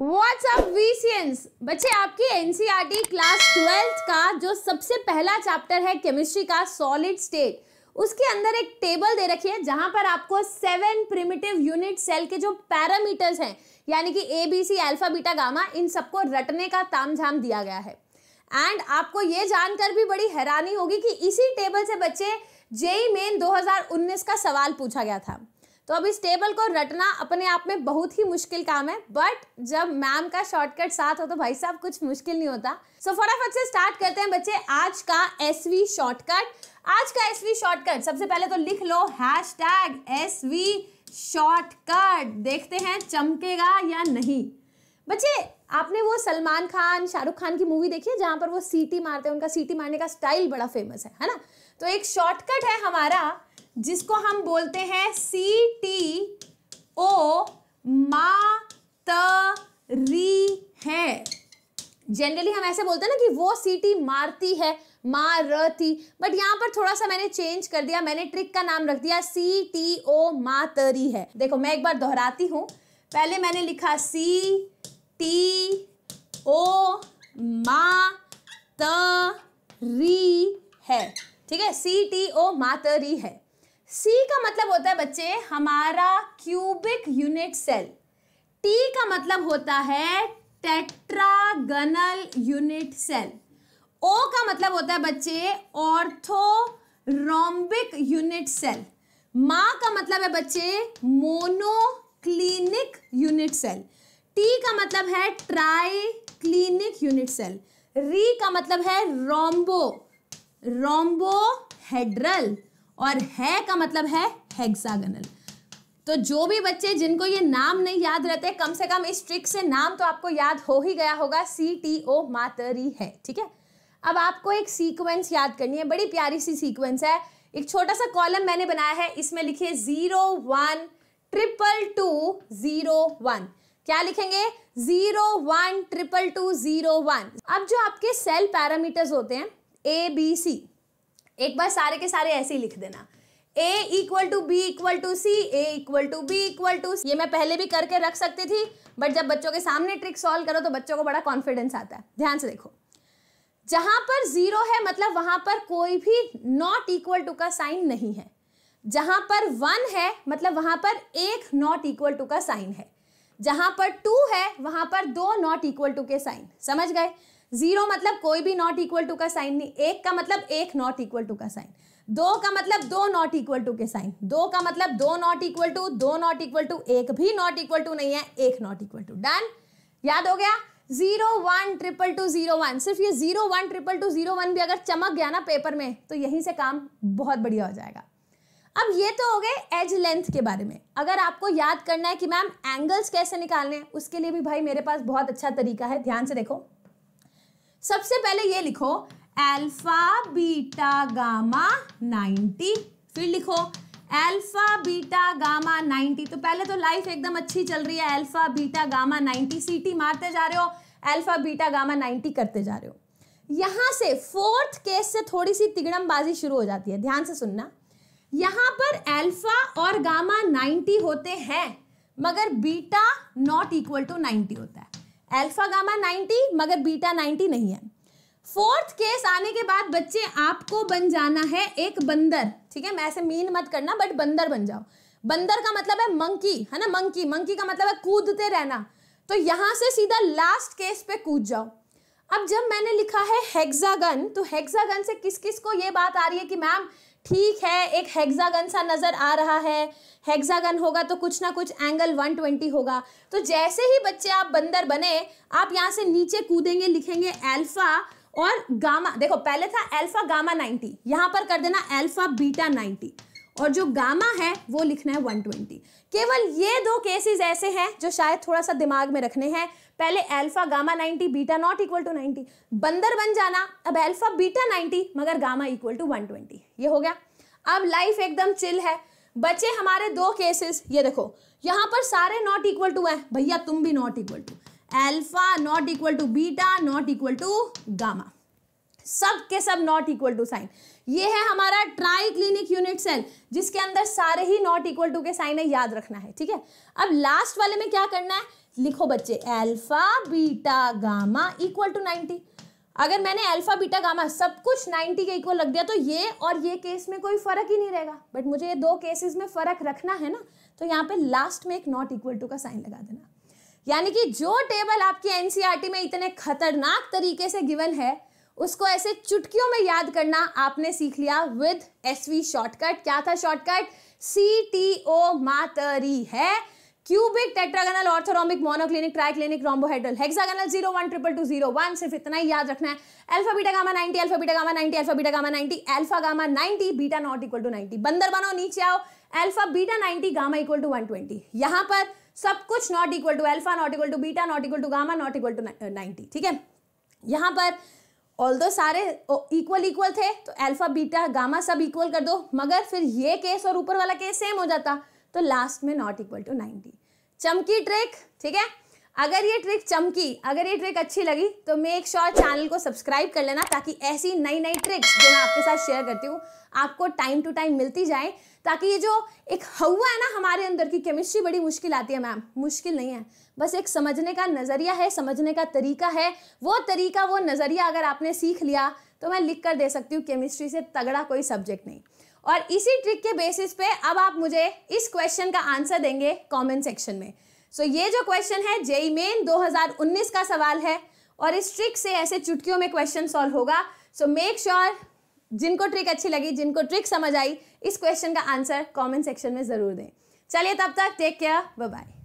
what's up वीसियंस बच्चे आपकी NCERT class twelfth का जो सबसे पहला चैप्टर है केमिस्ट्री का सॉलिड स्टेट उसके अंदर एक टेबल दे रखी है जहां पर आपको सेवन प्रिमिटिव यूनिट सेल के जो पैरामीटर्स हैं यानी कि A B C alpha beta gamma इन सबको रटने का तामझाम दिया गया है एंड आपको ये जानकर भी बड़ी हैरानी होगी कि इसी टेबल से बच्चे जेई मेन 2019 का सवाल पूछा गया था तो अब इस टेबल को रटना अपने आप में बहुत ही मुश्किल काम है बट जब मैम का शॉर्टकट साथ हो तो भाई साहब कुछ मुश्किल नहीं होता सो so, फटाफट से स्टार्ट करते हैं बच्चे आज का एस वी शॉर्टकट आज का एस वी शॉर्टकट सबसे पहले तो लिख लो hashtag S V shortcut देखते हैं चमकेगा या नहीं बच्चे आपने वो सलमान खान शाहरुख खान की मूवी देखी है जहां पर वो सीटी मारते हैं उनका सीटी मारने का स्टाइल बड़ा फेमस है है ना तो एक शॉर्टकट है हमारा जिसको हम बोलते हैं सी टी ओ मा त री है जनरली हम ऐसे बोलते हैं ना कि वो सीटी मारती है मार थी बट यहाँ पर थोड़ा सा मैंने चेंज कर दिया मैंने ट्रिक का नाम रख दिया सी टी ओ मातरी है देखो मैं एक बार दोहराती हूँ पहले मैंने लिखा सी टी मातरी री है ठीक है सी टी ओ मातरी है सी का मतलब होता है बच्चे हमारा क्यूबिक यूनिट सेल टी का मतलब होता है टेट्रागनल यूनिट सेल ओ का मतलब होता है बच्चे ऑर्थोरोम्बिक यूनिट सेल मा का मतलब है बच्चे मोनोक्लिनिक यूनिट सेल टी का मतलब है ट्राई क्लिनिक यूनिट सेल री का मतलब है रोम्बो रोम्बो हेड्रल और है का मतलब है हेक्सागनल तो जो भी बच्चे जिनको ये नाम नहीं याद रहते कम से कम इस ट्रिक से नाम तो आपको याद हो ही गया होगा सी टी ओ मातरी है ठीक है अब आपको एक सीक्वेंस याद करनी है बड़ी प्यारी सी सीक्वेंस है एक छोटा सा कॉलम मैंने बनाया है इसमें लिखिए zero one triple two zero one क्या लिखेंगे zero one triple two zero one अब जो आपके सेल पैरामीटर्स होते हैं ए बी सी एक बार सारे के सारे ऐसे ही लिख देना A equal to B equal to C A equal to B equal to ये मैं पहले भी करके रख सकती थी बट जब बच्चों के सामने ट्रिक सॉल्व करो तो बच्चों को बड़ा कॉन्फिडेंस आता है ध्यान से देखो जहां पर जीरो है मतलब वहां पर कोई भी नॉट इक्वल टू का साइन नहीं है जहां पर वन है मतलब वहां पर एक नॉट इक्वल टू का साइन है जहां पर टू है वहां पर दो नॉट इक्वल टू के साइन समझ गए जीरो मतलब कोई भी नॉट इक्वल टू का साइन नहीं एक का मतलब एक नॉट इक्वल टू का साइन दो का मतलब दो नॉट इक्वल टू के साइन दो का मतलब दो नॉट इक्वल टू दो नॉट इक्वल टू एक भी नॉट इक्वल टू नहीं है एक नॉट इक्वल टू डन याद हो गया zero one triple two zero one सिर्फ ये zero one triple two zero one भी अगर चमक गया ना पेपर में तो यहीं से काम बहुत बढ़िया हो जाएगा अब ये तो हो गए एज लेंथ के बारे में अगर आपको याद करना है कि मैम एंगल्स कैसे निकालने हैं उसके लिए भी भाई मेरे पास बहुत अच्छा तरीका है ध्यान से देखो सबसे पहले ये लिखो एल्फा बीटा गामा 90 फिर लिखो एल्फा बीटा गामा 90 तो पहले तो लाइफ एकदम अच्छी चल रही है एल्फा बीटा गामा 90 सीटी मारते जा रहे हो एल्फा बीटा गामा 90 करते जा रहे हो यहां से फोर्थ केस से थोड़ी सी तिगड़मबाजी शुरू हो जाती है ध्यान से सुनना यहां पर अल्फा और गामा 90 होते हैं मगर बीटा नॉट इक्वल टू 90 होता है अल्फा गामा 90 मगर बीटा 90 नहीं है फोर्थ केस आने के बाद बच्चे आपको बन जाना है एक बंदर ठीक है मैं ऐसे मीन मत करना बट बंदर बन जाओ बंदर का मतलब है मंकी है ना मंकी मंकी का मतलब है कूदते रहना तो यहां से सीधा लास्ट केस पे कूद जाओ अब जब मैंने लिखा है हेक्सागन तो हेक्सागन से किस किस को ये बात आ रही है कि मैम ठीक है एक हेक्सागन सा नज़र आ रहा है हेक्सागन होगा तो कुछ ना कुछ एंगल 120 होगा तो जैसे ही बच्चे आप बंदर बने आप यहाँ से नीचे कूदेंगे लिखेंगे एल्फा और गामा देखो पहले था एल्फा गामा 90 यहाँ पर कर देना एल्फा बीटा 90 और जो गामा है वो लिखना है 120 केवल ये दो केसेस ऐसे हैं जो शायद थोड़ा सा दिमाग में रखने हैं पहले alpha gamma 90 beta not equal to 90 बंदर बन जाना अब अल्फा बीटा 90 मगर गामा इक्वल टू 120 ये हो गया अब लाइफ एकदम चिल है बचे हमारे दो केसेस ये देखो यहाँ पर सारे नॉट इक्वल टू हैं भैया तुम भी not equal to alpha not equal to beta not equal to gamma सब के सब नॉट इक्वल टू साइन ये है हमारा ट्राई क्लिनिक यूनिट सेल जिसके अंदर सारे ही नॉट इक्वल टू के साइन है याद रखना है ठीक है अब लास्ट वाले में क्या करना है लिखो बच्चे alpha beta gamma equal to ninety अगर मैंने अल्फा बीटा गामा सब कुछ 90 के इक्वल रख दिया तो ये और ये केस में कोई फर्क ही नहीं रहेगा बट मुझे ये दो केसेस में फर्क रखना है ना तो यहाँ पे लास्ट में एक नॉट इक्वल टू का साइन लगा देना यानी कि जो टेबल आपकी एनसीईआरटी e में इतने खतरनाक तरीके से गिवन है उसको ऐसे चुटकियों में याद करना आपने सीख लिया विद एस वी शॉर्टकट क्या था शॉर्टकट सी टी ओ मातरी है cubic tetragonal orthorhombic monoclinic triclinic rhombohedral hexagonal zero one triple two zero one सिर्फ इतना ही याद रखना है alpha beta gamma ninety alpha beta gamma ninety alpha beta gamma ninety alpha gamma ninety beta not equal to ninety बंदर बनो नीचे आओ alpha beta ninety gamma equal to one twenty यहां पर सब कुछ not equal to alpha not equal to beta not equal to gamma not equal to ninety ठीक है यहां पर ऑल दो सारे इक्वल इक्वल थे तो अल्फा बीटा गामा सब इक्वल कर दो मगर फिर ये केस और ऊपर वाला केस सेम हो जाता तो लास्ट में नॉट इक्वल टू नाइनटी चमकी ट्रिक ठीक है अगर ये ट्रिक चमकी अगर ये ट्रिक अच्छी लगी तो मेक श्योर चैनल को सब्सक्राइब कर लेना ताकि ऐसी नई नई ट्रिक्स जो मैं आपके साथ शेयर करती हूँ आपको टाइम टू टाइम मिलती जाए ताकि ये जो एक हवा है ना हमारे अंदर की केमिस्ट्री बड़ी मुश्किल आती है मैम मुश्किल नहीं है बस एक समझने का नज़रिया है समझने का तरीका है वो तरीका वो नज़रिया अगर आपने सीख लिया तो मैं लिख कर दे सकती हूँ केमिस्ट्री से तगड़ा कोई सब्जेक्ट नहीं और इसी ट्रिक के बेसिस पे अब आप मुझे इस क्वेश्चन का आंसर देंगे कमेंट सेक्शन में सो so, ये जो क्वेश्चन है जेई मेन 2019 का सवाल है और इस ट्रिक से ऐसे चुटकियों में क्वेश्चन सॉल्व होगा सो मेक श्योर जिनको ट्रिक अच्छी लगी जिनको ट्रिक समझ आई इस क्वेश्चन का आंसर कॉमेंट सेक्शन में ज़रूर दें चलिए तब तक टेक केयर बाय बाय